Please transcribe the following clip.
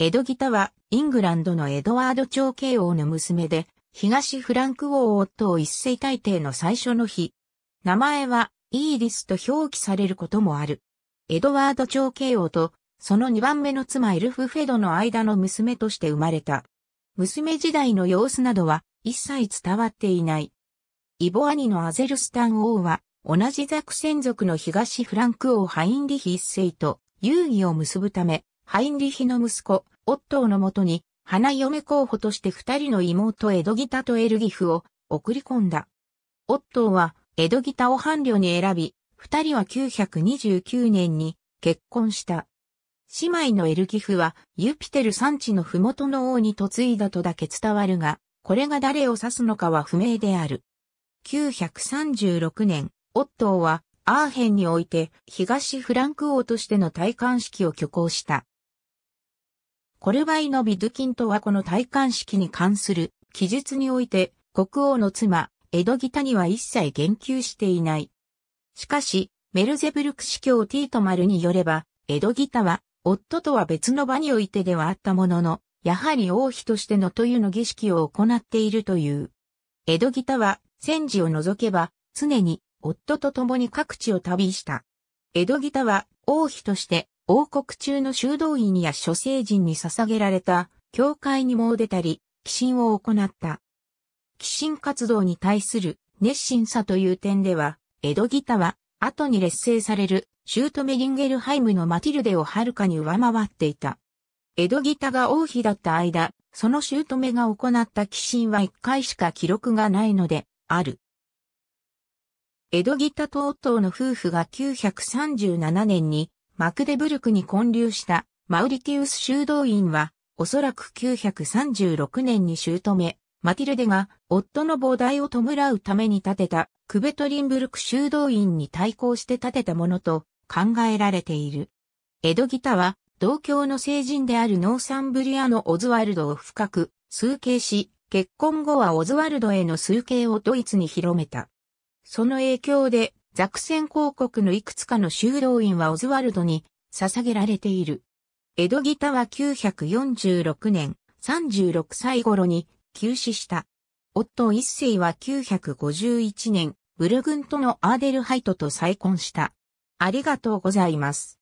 エドギタは、イングランドのエドワード朝慶王の娘で、東フランク王夫を一世大帝の最初の日。名前は、イーリスと表記されることもある。エドワード朝慶王と、その2番目の妻エルフフェドの間の娘として生まれた。娘時代の様子などは、一切伝わっていない。イボアニのアゼルスタン王は、同じザクセン族の東フランク王ハインリヒ一世と、遊戯を結ぶため、ハインリヒの息子、オットーのもとに、花嫁候補として二人の妹エドギタとエルギフを送り込んだ。オットーはエドギタを伴侶に選び、二人は929年に結婚した。姉妹のエルギフはユピテル産地の麓の王に嫁いだとだけ伝わるが、これが誰を指すのかは不明である。936年、オットーはアーヘンにおいて東フランク王としての戴冠式を挙行した。コルバイのビドキンとはこの戴冠式に関する記述において、国王の妻、エドギタには一切言及していない。しかし、メルゼブルク司教ティートマルによれば、エドギタは、夫とは別の場においてではあったものの、やはり王妃としてのというの儀式を行っているという。エドギタは、戦時を除けば、常に夫と共に各地を旅した。エドギタは、王妃として、王国中の修道院や諸聖人に捧げられた、教会に詣でたり、寄進を行った。寄進活動に対する熱心さという点では、江戸ギタは、後に劣勢される、シュートメリンゲルハイムのマティルデをはるかに上回っていた。江戸ギタが王妃だった間、そのシュートメが行った寄進は一回しか記録がないので、ある。江戸ギタとオの夫婦が937年にマクデブルクに建立したマウリティウス修道院は、おそらく936年に姑、マティルデが夫の膨大を弔うために建てたクベトリンブルク修道院に対抗して建てたものと考えられている。エドギタは同郷の聖人であるノーサンブリアのオズワルドを深く崇敬し、結婚後はオズワルドへの崇敬をドイツに広めた。その影響でザクセン公国のいくつかの修道院はオズワルドに捧げられている。エドギタは946年、36歳頃に急死した。夫一世は951年、ブルグントのアーデルハイトと再婚した。ありがとうございます。